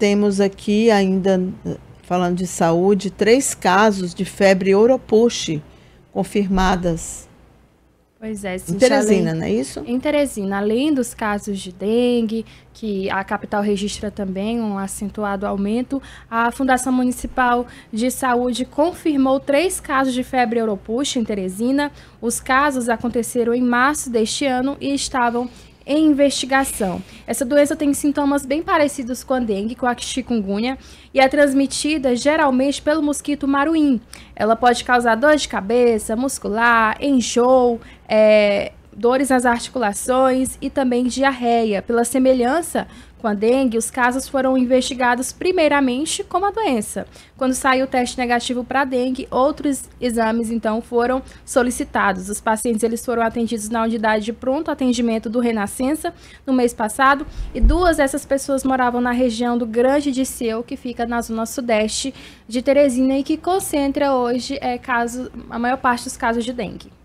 temos aqui, ainda falando de saúde, três casos de febre oropuche confirmadas. Pois é, Em Teresina, além, não é isso? Em Teresina, além dos casos de dengue, que a capital registra também um acentuado aumento, a Fundação Municipal de Saúde confirmou três casos de febre europuxa em Teresina. Os casos aconteceram em março deste ano e estavam em investigação. Essa doença tem sintomas bem parecidos com a dengue, com a chikungunya, e é transmitida geralmente pelo mosquito maruim. Ela pode causar dor de cabeça, muscular, enjoo, é, dores nas articulações e também diarreia. Pela semelhança com a dengue, os casos foram investigados primeiramente como a doença. Quando saiu o teste negativo para a dengue, outros exames então foram solicitados. Os pacientes eles foram atendidos na unidade de pronto atendimento do Renascença no mês passado e duas dessas pessoas moravam na região do Grande Disseu, que fica na zona sudeste de Teresina e que concentra hoje é, caso, a maior parte dos casos de dengue.